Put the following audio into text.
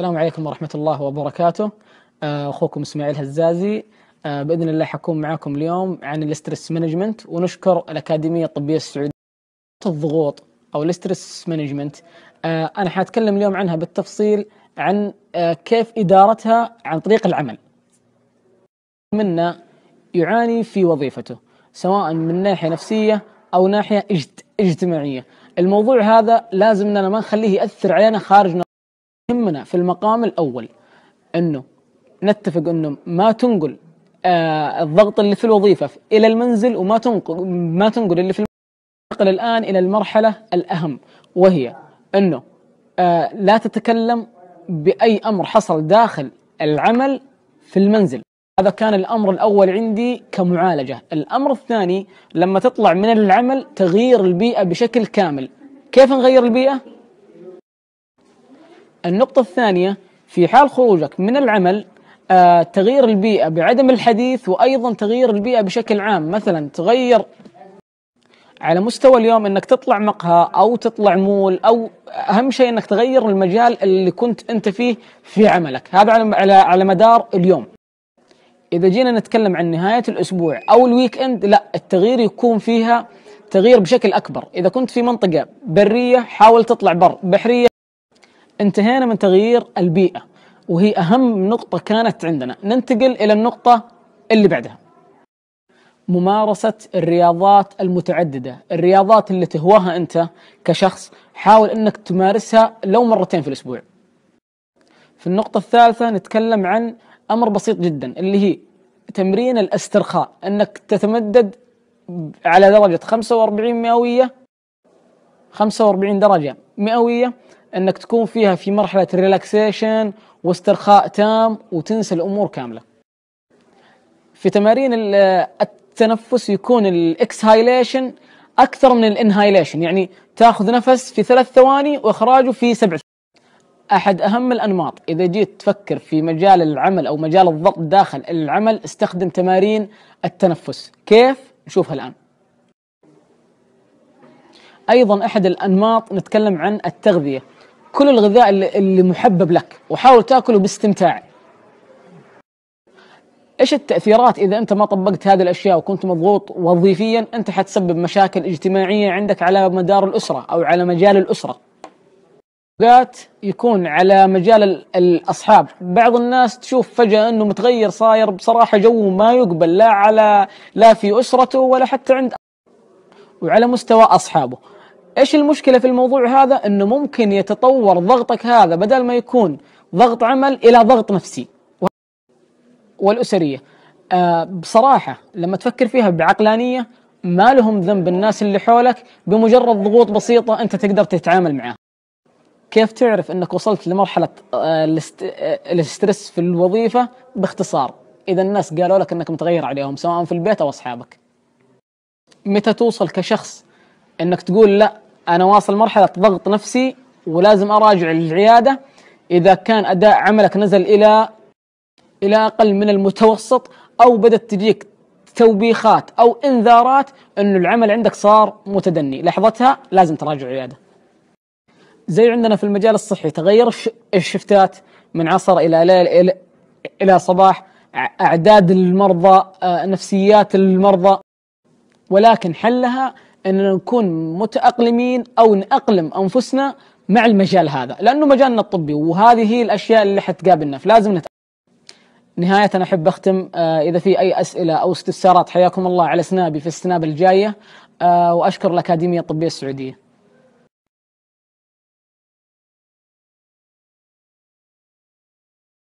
السلام عليكم ورحمة الله وبركاته آه، أخوكم إسماعيل هزازي آه، بإذن الله حكون معاكم اليوم عن الاسترس مانجمنت ونشكر الأكاديمية الطبية السعودية الضغوط أو الاسترس مانجمنت آه، أنا حأتكلم اليوم عنها بالتفصيل عن كيف إدارتها عن طريق العمل منا يعاني في وظيفته سواء من ناحية نفسية أو ناحية اجتماعية الموضوع هذا لازم أننا ما نخليه يأثر علينا خارج يهمنا في المقام الاول انه نتفق انه ما تنقل آه الضغط اللي في الوظيفه الى المنزل وما تنقل ما تنقل اللي في ننتقل الان الى المرحله الاهم وهي انه آه لا تتكلم باي امر حصل داخل العمل في المنزل هذا كان الامر الاول عندي كمعالجه الامر الثاني لما تطلع من العمل تغيير البيئه بشكل كامل كيف نغير البيئه النقطة الثانية في حال خروجك من العمل آه، تغيير البيئة بعدم الحديث وأيضا تغيير البيئة بشكل عام مثلا تغير على مستوى اليوم انك تطلع مقهى او تطلع مول او اهم شيء انك تغير المجال اللي كنت انت فيه في عملك هذا على على, على مدار اليوم اذا جينا نتكلم عن نهايه الاسبوع او الويك اند لا التغيير يكون فيها تغيير بشكل اكبر اذا كنت في منطقه بريه حاول تطلع بر بحريه انتهينا من تغيير البيئة وهي أهم نقطة كانت عندنا ننتقل إلى النقطة اللي بعدها ممارسة الرياضات المتعددة الرياضات اللي تهواها أنت كشخص حاول أنك تمارسها لو مرتين في الأسبوع في النقطة الثالثة نتكلم عن أمر بسيط جدا اللي هي تمرين الاسترخاء أنك تتمدد على درجة 45 مئوية 45 درجة مئويه انك تكون فيها في مرحله ريلاكسيشن واسترخاء تام وتنسى الامور كامله. في تمارين التنفس يكون الاكسهايليشن اكثر من الانهايليشن يعني تاخذ نفس في ثلاث ثواني واخراجه في سبع ثواني. احد اهم الانماط اذا جيت تفكر في مجال العمل او مجال الضغط داخل العمل استخدم تمارين التنفس، كيف؟ نشوفها الان. ايضا احد الانماط نتكلم عن التغذيه كل الغذاء اللي محبب لك وحاول تاكله باستمتاع ايش التاثيرات اذا انت ما طبقت هذه الاشياء وكنت مضغوط وظيفيا انت حتسبب مشاكل اجتماعيه عندك على مدار الاسره او على مجال الاسره اوقات يكون على مجال الاصحاب بعض الناس تشوف فجاه انه متغير صاير بصراحه جو ما يقبل لا على لا في اسرته ولا حتى عند وعلى مستوى اصحابه ايش المشكله في الموضوع هذا انه ممكن يتطور ضغطك هذا بدل ما يكون ضغط عمل الى ضغط نفسي والاسريه آه بصراحه لما تفكر فيها بعقلانيه ما لهم ذنب الناس اللي حولك بمجرد ضغوط بسيطه انت تقدر تتعامل معها كيف تعرف انك وصلت لمرحله آه، آه، الاسترس في الوظيفه باختصار اذا الناس قالوا لك انك متغير عليهم سواء في البيت او اصحابك متى توصل كشخص انك تقول لا انا واصل مرحله ضغط نفسي ولازم اراجع العياده اذا كان اداء عملك نزل الى الى اقل من المتوسط او بدات تجيك توبيخات او انذارات انه العمل عندك صار متدني لحظتها لازم تراجع العياده زي عندنا في المجال الصحي تغير الشفتات من عصر الى ليل الى صباح اعداد المرضى آه، نفسيات المرضى ولكن حلها اننا نكون متاقلمين او ناقلم انفسنا مع المجال هذا لانه مجالنا الطبي وهذه هي الاشياء اللي حتقابلنا فلازم نتأقلم. نهاية أنا أحب أختم آه، إذا في أي أسئلة أو استفسارات حياكم الله على سنابي في السناب الجاية آه، وأشكر الأكاديمية الطبية السعودية